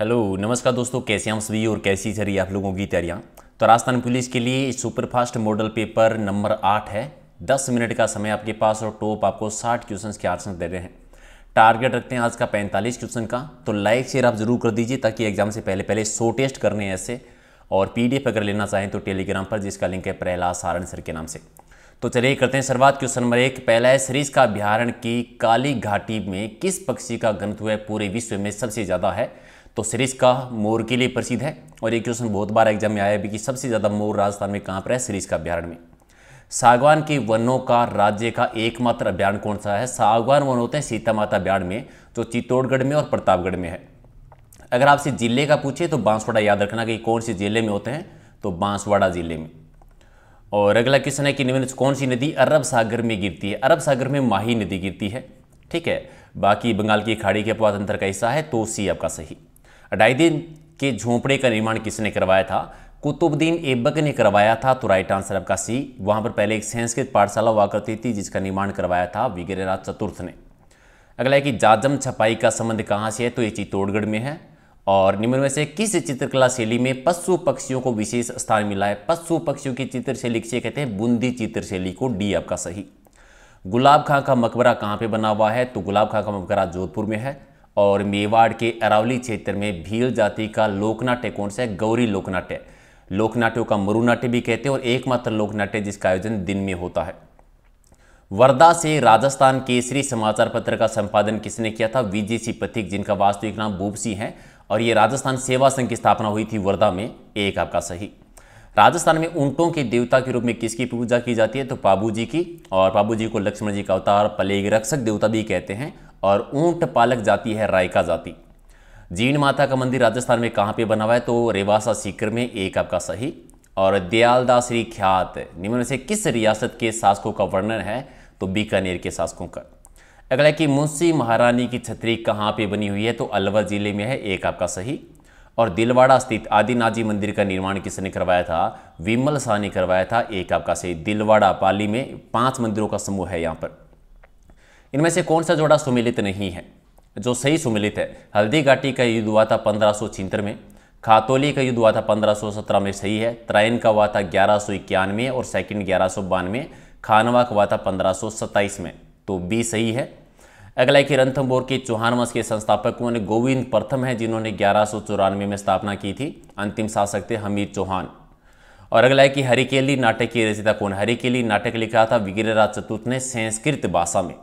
hello नमस्कार दोस्तों कैसे हम सभी और कैसी चल रही आप लोगों की तैयारियाँ तो राजस्थान पुलिस के लिए सुपरफास्ट मॉडल पेपर नंबर आठ है दस मिनट का समय आपके पास और टॉप आपको साठ क्वेश्चन के आंसर दे रहे हैं टारगेट रखते हैं आज का पैंतालीस क्वेश्चन का तो लाइक शेयर आप जरूर कर दीजिए ताकि एग्जाम से पहले पहले सो टेस्ट करने हैं ऐसे और पी अगर लेना चाहें तो टेलीग्राम पर जिसका लिंक है प्रहलाद सारण सर के नाम से तो चलिए करते हैं शुरुआत क्वेश्चन नंबर एक पहला है सरीज का अभ्यारण की काली घाटी में किस पक्षी का घनत्व है पूरे विश्व में सबसे ज़्यादा है तो सिरिस का मोर के लिए प्रसिद्ध है और ये क्वेश्चन बहुत बार एग्जाम में आया भी कि सबसे ज़्यादा मोर राजस्थान में कहाँ पर है सिरिस का अभ्यारण्य में सागवान के वनों का राज्य का एकमात्र अभ्यारण कौन सा है सागवान वन होते हैं सीता माता अभ्यारण में जो चित्तौड़गढ़ में और प्रतापगढ़ में है अगर आपसे जिले का पूछे तो बांसवाड़ा याद रखना कि कौन से जिले में होते हैं तो बांसवाड़ा जिले में और अगला क्वेश्चन है कि निम्न कौन सी नदी अरब सागर में गिरती है अरब सागर में माही नदी गिरती है ठीक है बाकी बंगाल की खाड़ी के अपवाद अंतर का हिस्सा है तो सी आपका सही अडाइदिन के झोंपड़े का निर्माण किसने करवाया था कुतुबुद्दीन ऐबक ने करवाया था तो राइट आंसर आपका सी वहां पर पहले एक संस्कृत पाठशाला हुआ करती थी जिसका निर्माण करवाया था विग्रहराज चतुर्थ ने अगला है कि जाजम छपाई का संबंध कहाँ से है तो ये चित्तौड़गढ़ में है और निम्न में से किस चित्रकला शैली में पशु पक्षियों को विशेष स्थान मिला है पशु पक्षियों की चित्र शैली किसे कहते हैं बूंदी चित्र शैली को डी आपका सही गुलाब खां का मकबरा कहाँ पे बना हुआ है तो गुलाब खां का मकबरा जोधपुर में है और मेवाड़ के अरावली क्षेत्र में भील जाति का लोकनाट्य कौन सा है गौरी लोकनाट्य लोकनाट्यों का मरुनाट्य भी कहते हैं और एकमात्र लोकनाट्य जिसका आयोजन दिन में होता है वर्धा से राजस्थान केसरी समाचार पत्र का संपादन किसने किया था वीजीसी पथिक जिनका वास्तविक नाम बूबसी है और ये राजस्थान सेवा संघ की स्थापना हुई थी वर्धा में एक आपका सही राजस्थान में ऊंटों के देवता के रूप में किसकी पूजा की जाती है तो पाबू जी की और पाबू जी को लक्ष्मण जी का अवतार पलेग रक्षक देवता भी कहते हैं और ऊंट पालक जाति है रायका जाति जीन माता का मंदिर राजस्थान में कहाँ पे बना हुआ है तो रेवासा सीकर में एक आपका सही और दयालदास श्री ख्यात निम्न से किस रियासत के शासकों का वर्णन है तो बीकानेर के शासकों का अगला कि मुंशी महारानी की छतरी कहाँ पे बनी हुई है तो अलवर जिले में है एक आपका सही और दिलवाड़ा स्थित आदिनाजी मंदिर का निर्माण किसने करवाया था विमल शाह ने करवाया था एक आपका सही दिलवाड़ा पाली में पांच मंदिरों का समूह है यहाँ पर इनमें से कौन सा जोड़ा सुमिलित नहीं है जो सही सुमिलित है हल्दी घाटी का युद्ध हुआ था पंद्रह में खातोली का युद्ध हुआ था 1517 में सही है त्राइन का हुआ था ग्यारह और सेकंड ग्यारह खानवा का हुआ था पंद्रह में तो बी सही है अगला कि रणथम्बोर के चौहान वंश के संस्थापक है गोविंद प्रथम है जिन्होंने ग्यारह में स्थापना की थी अंतिम शासक थे हमीर चौहान और अगला है कि हरिकेली नाटक की रचिता कौन हरिकेली नाटक लिखा था विग्रहराज चतुर्थ ने संस्कृत भाषा में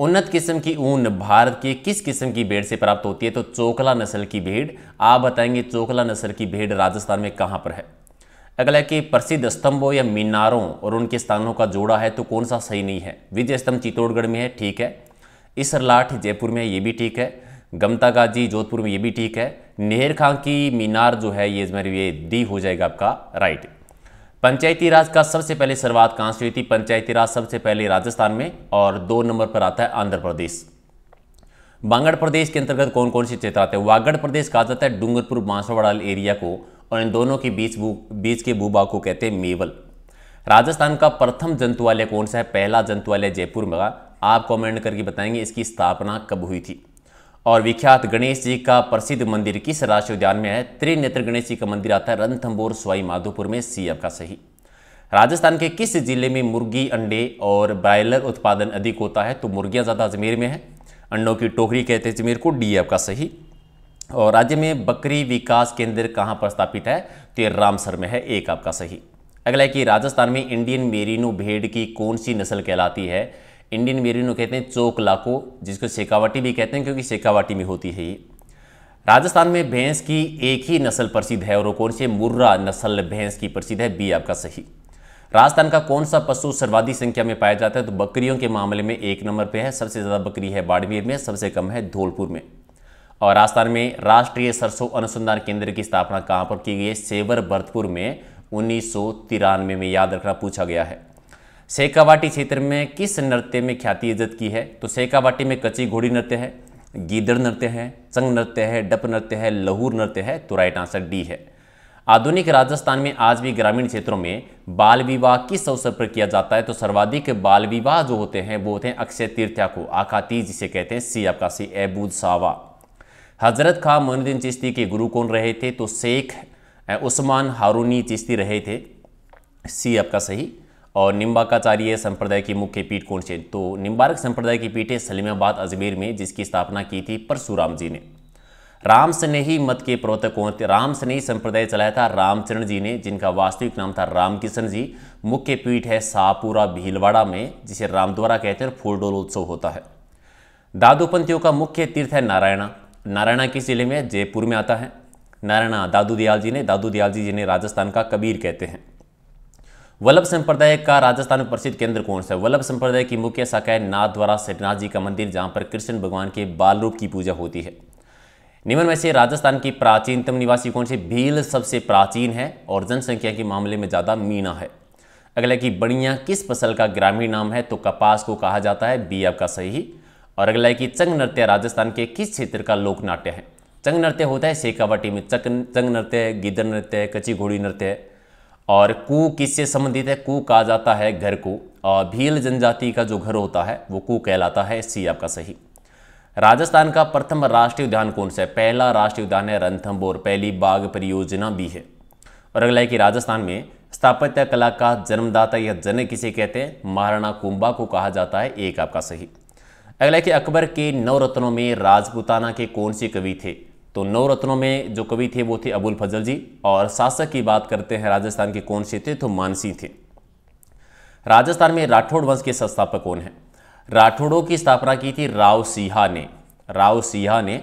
उन्नत किस्म की ऊन भारत के किस किस्म की भेड़ से प्राप्त होती है तो चोकला नस्ल की भेड़ आप बताएंगे चोकला नस्ल की भेड़ राजस्थान में कहाँ पर है अगला है कि प्रसिद्ध स्तंभों या मीनारों और उनके स्थानों का जोड़ा है तो कौन सा सही नहीं है विजय स्तंभ चित्तौड़गढ़ में है ठीक है इसरलाठ जयपुर में है ये भी ठीक है गमता गाजी जोधपुर में ये भी ठीक है नेहर खां की मीनार जो है ये मेरे ये डी हो जाएगा आपका राइट पंचायती राज का सबसे पहले शुरुआत कहाँ से हुई थी पंचायती राज सबसे पहले राजस्थान में और दो नंबर पर आता है आंध्र प्रदेश बांगड़ प्रदेश के अंतर्गत कौन कौन से क्षेत्र आते हैं वागड़ प्रदेश कहा जाता है डूंगरपुर बांसवाड़ाल एरिया को और इन दोनों के बीच भू बीच के भूभाग को कहते हैं मेवल राजस्थान का प्रथम जंतुवालय कौन सा है पहला जंतुवालय जयपुर में आप कमेंट करके बताएंगे इसकी स्थापना कब हुई थी और विख्यात गणेश जी का प्रसिद्ध मंदिर किस राष्ट्रीय उद्यान में है त्रिनेत्र गणेश जी का मंदिर आता है रणथम्बोर स्वाई माधोपुर में सी आपका सही राजस्थान के किस जिले में मुर्गी अंडे और ब्रायलर उत्पादन अधिक होता है तो मुर्गियाँ ज़्यादा अजमेर में है अंडों की टोकरी कहते हैं अजमेर को डी आपका सही और राज्य में बकरी विकास केंद्र कहाँ पर स्थापित है तो ये रामसर में है एक आपका सही अगला है कि राजस्थान में इंडियन मेरीनो भेड़ की कौन सी नस्ल कहलाती है इंडियन मेरिनो कहते हैं चोक लाको जिसको शेखावाटी भी कहते हैं क्योंकि शेखावाटी में होती है ये राजस्थान में भैंस की एक ही नस्ल प्रसिद्ध है और वो कौन सी मुर्रा नस्ल भैंस की प्रसिद्ध है बी आपका सही राजस्थान का कौन सा पशु सर्वाधिक संख्या में पाया जाता है तो बकरियों के मामले में एक नंबर पे है सबसे ज़्यादा बकरी है बाड़मेर में सबसे कम है धौलपुर में और राजस्थान में राष्ट्रीय सरसों अनुसंधान केंद्र की स्थापना कहाँ पर की गई है सेवर भरतपुर में उन्नीस में याद रखना पूछा गया है सेकावाटी क्षेत्र में किस नृत्य में ख्याति इज्जत की है तो सेकावाटी में कच्ची घोड़ी नृत्य है गीदड़ नृत्य है चंग नृत्य है डप नृत्य है लहूर नृत्य है तो राइट आंसर डी है आधुनिक राजस्थान में आज भी ग्रामीण क्षेत्रों में बाल विवाह किस अवसर पर किया जाता है तो सर्वाधिक बाल विवाह जो होते हैं वो होते हैं अक्षय तीर्थ्या को आकाती जिसे कहते हैं सी आपका सी एबूद सावा हजरत खां मोनुद्दीन चिश्ती के गुरु कौन रहे थे तो शेख उस्मान हारूनी चिश्ती रहे थे सी आपका सही और निम्बाकाचार्य संप्रदाय की मुख्य पीठ कौन सी तो निम्बारक संप्रदाय की पीठ है सलीमाबाद अजमेर में जिसकी स्थापना की थी परशुराम जी ने राम स्नेही मत के प्रवर्तक कौन थे राम स्नेही संप्रदाय चलाया था रामचरण जी ने जिनका वास्तविक नाम था रामकिशन जी मुख्य पीठ है सापुरा भीलवाड़ा में जिसे रामद्वारा कहते हैं फूलडोल उत्सव होता है दादूपंथियों का मुख्य तीर्थ है नारायणा नारायणा किस जिले में जयपुर में आता है नारायणा दादू दयाल जी ने दादू दयाल जी जिन्हें राजस्थान का कबीर कहते हैं वल्लभ संप्रदाय का राजस्थान में प्रसिद्ध केंद्र कौन सा है वल्लभ संप्रदाय की मुख्य शाखा है नाथद्वारा सेठनाथ जी का मंदिर जहाँ पर कृष्ण भगवान के बाल रूप की पूजा होती है निम्न में से राजस्थान की प्राचीनतम निवासी कौन सी भील सबसे प्राचीन है और जनसंख्या के मामले में ज़्यादा मीना है अगला कि बढ़िया किस फसल का ग्रामीण नाम है तो कपास को कहा जाता है बी आपका सही और अगला की कि चंग नृत्य राजस्थान के किस क्षेत्र का लोक नाट्य है चंग नृत्य होता है शेखावाटी में चक चंग नृत्य गिदर नृत्य कची घोड़ी नृत्य और कु किससे संबंधित है कु कहा जाता है घर को और भील जनजाति का जो घर होता है वो कु कहलाता है सी आपका सही राजस्थान का प्रथम राष्ट्रीय उद्यान कौन सा है पहला राष्ट्रीय उद्यान है रंथम्बोर पहली बाघ परियोजना भी है और अगला है कि राजस्थान में स्थापत्य कला का जन्मदाता या जनक किसे कहते हैं महाराणा कुंबा को कहा जाता है एक आपका सही अगला है कि अकबर के नवरत्नों में राजपुताना के कौन से कवि थे तो नौ रत्नों में जो कवि थे वो थे अबुल फजल जी और शासक की बात करते हैं राजस्थान के कौन से थे तो मानसी थे राजस्थान में राठौड़ वंश के संस्थापक कौन है राठौड़ों की स्थापना की थी राव सिहा ने राव सिहा ने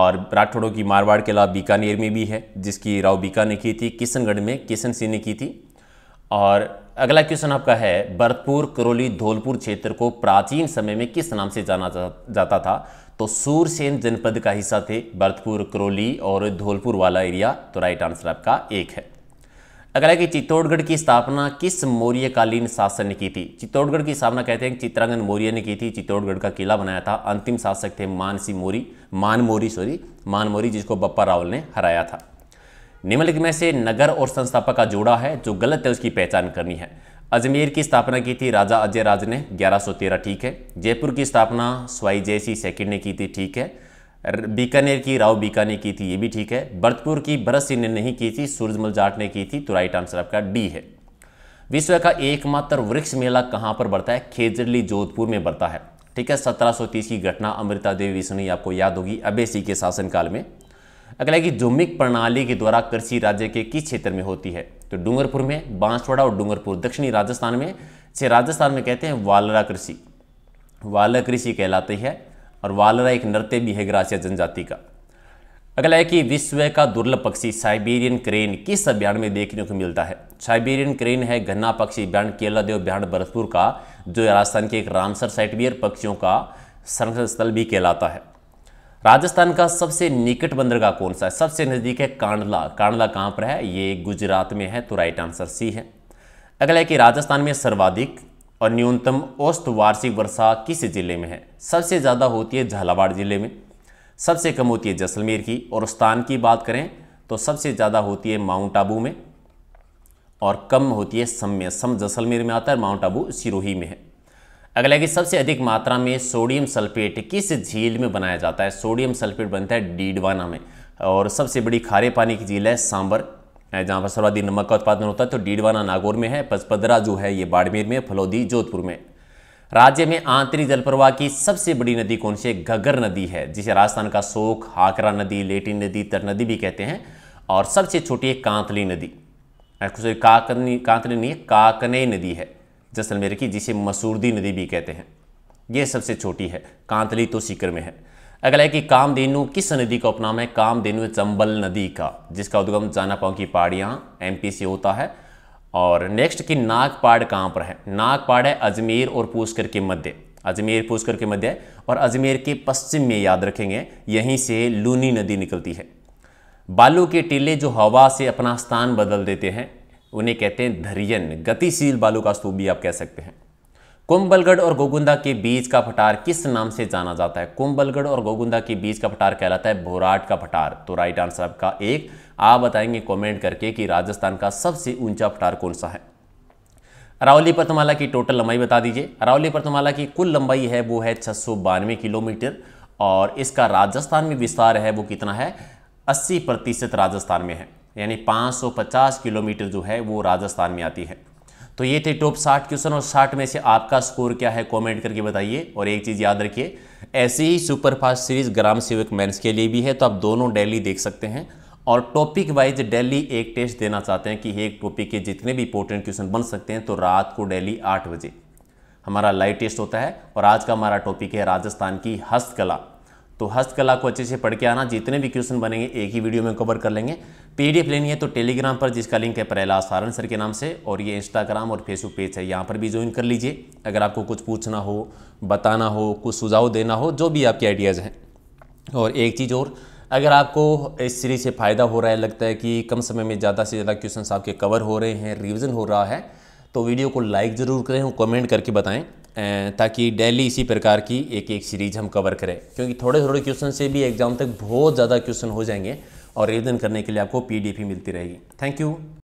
और राठौड़ों की मारवाड़ के अलावा बीकानेर में भी है जिसकी राव बीका ने की थी किशनगढ़ में किशन सिंह ने की थी और अगला क्वेश्चन आपका है भरतपुर करौली धौलपुर क्षेत्र को प्राचीन समय में किस नाम से जाना जा, जाता था तो सूरसेन जनपद का हिस्सा थे भरतपुर करौली और धौलपुर वाला एरिया तो राइट आंसर आपका एक है अगला कि चित्तौड़गढ़ की स्थापना किस मौर्यकालीन शासन ने की थी चित्तौड़गढ़ की स्थापना कहते हैं चित्रांगन मौर्य ने की थी चित्तौड़गढ़ का किला बनाया था अंतिम शासक थे मानसी मौरी मान मौरी सॉरी मान मौरी जिसको बप्पा रावल ने हराया था निम्नलिखित में से नगर और संस्थापक का जोड़ा है जो गलत है उसकी पहचान करनी है अजमेर की स्थापना की थी राजा अजय राज ने 1113 ठीक है जयपुर की स्थापना स्वाई जय सिंह सेकेंड ने की थी ठीक है बीकानेर की राव बीका ने की थी ये भी ठीक है भरतपुर की भरत सिंह ने नहीं की थी सूरजमल जाट ने की थी तो राइट आंसर आपका डी है विश्व का एकमात्र वृक्ष मेला कहाँ पर बढ़ता है खेजरली जोधपुर में बढ़ता है ठीक है 1730 की घटना अमृता देवी विष्णु आपको याद होगी अबेसी के शासनकाल में अगला है कि जोमिक प्रणाली के द्वारा कृषि राज्य के किस क्षेत्र में होती है तो डूंगरपुर में बांसवाड़ा और डूंगरपुर दक्षिणी राजस्थान में से राजस्थान में कहते हैं वालरा कृषि वालरा कृषि कहलाती है और वालरा एक नृत्य भी है ग्रासिया जनजाति का अगला है कि विश्व का दुर्लभ पक्षी साइबेरियन क्रेन किस अभियान में देखने को मिलता है साइबेरियन क्रेन है गन्ना पक्षी अभियान देव अभियान भरतपुर का जो राजस्थान के एक रामसर साइट पक्षियों का संरक्षण स्थल भी कहलाता है राजस्थान का सबसे निकट बंदरगाह कौन सा है सबसे नज़दीक है कांडला कांडला कहाँ पर है ये गुजरात में है तो राइट आंसर सी है अगला है कि राजस्थान में सर्वाधिक और न्यूनतम औस्त वार्षिक वर्षा किस जिले में है सबसे ज़्यादा होती है झालावाड़ जिले में सबसे कम होती है जैसलमेर की और स्थान की बात करें तो सबसे ज़्यादा होती है माउंट आबू में और कम होती है सम में सम जैसलमेर में आता है माउंट आबू सिरोही में है अगला कि सबसे अधिक मात्रा में सोडियम सल्फेट किस झील में बनाया जाता है सोडियम सल्फेट बनता है डीडवाना में और सबसे बड़ी खारे पानी की झील है सांबर जहाँ पर सर्वाधिक नमक का उत्पादन होता है तो डीडवाना नागौर में है पचपदरा जो है ये बाड़मेर में फलौदी जोधपुर में राज्य में आंतरिक जलप्रवाह की सबसे बड़ी नदी कौन सी है घग्गर नदी है जिसे राजस्थान का शोक हाकरा नदी लेटी नदी तर नदी भी कहते हैं और सबसे छोटी है कांतली नदी कांतली नहीं काकने नदी है जैसलमेर की जिसे मसूरदी नदी भी कहते हैं ये सबसे छोटी है कांतली तो सीकर में है अगला है कि कामधेनु किस नदी का उपनाम है कामधेनु चंबल नदी का जिसका उद्गम जानापाव की पहाड़ियाँ एम से होता है और नेक्स्ट कि नागपाड़ कहाँ पर है नागपाड़ है अजमेर और पुष्कर के मध्य अजमेर पुष्कर के मध्य और अजमेर के पश्चिम में याद रखेंगे यहीं से लूनी नदी निकलती है बालू के टीले जो हवा से अपना स्थान बदल देते हैं उन्हें कहते हैं धरियन गतिशील बालू का स्तूप भी आप कह सकते हैं कुंभलगढ़ और गोगुंदा के बीच का पठार किस नाम से जाना जाता है कुंभलगढ़ और गोगुंदा के बीच का पठार कहलाता है भोराट का पठार तो राइट आंसर आपका एक आप बताएंगे कमेंट करके कि राजस्थान का सबसे ऊंचा पठार कौन सा है अरावली पर्वतमाला की टोटल लंबाई बता दीजिए अरावली पर्वतमाला की कुल लंबाई है वो है छह किलोमीटर और इसका राजस्थान में विस्तार है वो कितना है अस्सी प्रतिशत राजस्थान में है यानी 550 किलोमीटर जो है वो राजस्थान में आती है तो ये थे टॉप 60 क्वेश्चन और 60 में से आपका स्कोर क्या है कमेंट करके बताइए और एक चीज़ याद रखिए ऐसी ही सुपरफास्ट सीरीज ग्राम सेवक मैं के लिए भी है तो आप दोनों डेली देख सकते हैं और टॉपिक वाइज डेली एक टेस्ट देना चाहते हैं कि एक टॉपिक के जितने भी इंपॉर्टेंट क्वेश्चन बन सकते हैं तो रात को डेली आठ बजे हमारा लाइव टेस्ट होता है और आज का हमारा टॉपिक है राजस्थान की हस्तकला तो हस्तकला को अच्छे से पढ़ के आना जितने भी क्वेश्चन बनेंगे एक ही वीडियो में कवर कर लेंगे पीडीएफ लेनी है तो टेलीग्राम पर जिसका लिंक है प्रहलाद सारण सर के नाम से और ये इंस्टाग्राम और फेसबुक पेज है यहाँ पर भी ज्वाइन कर लीजिए अगर आपको कुछ पूछना हो बताना हो कुछ सुझाव देना हो जो भी आपके आइडियाज़ हैं और एक चीज़ और अगर आपको इस सीरीज से फ़ायदा हो रहा है लगता है कि कम समय में ज़्यादा से ज़्यादा क्वेश्चन आपके कवर हो रहे हैं रिविज़न हो रहा है तो वीडियो को लाइक ज़रूर करें और कमेंट करके बताएँ ताकि डेली इसी प्रकार की एक एक सीरीज हम कवर करें क्योंकि थोड़े थोड़े क्वेश्चन से भी एग्जाम तक बहुत ज़्यादा क्वेश्चन हो जाएंगे और रिविजन करने के लिए आपको पी मिलती रहेगी थैंक यू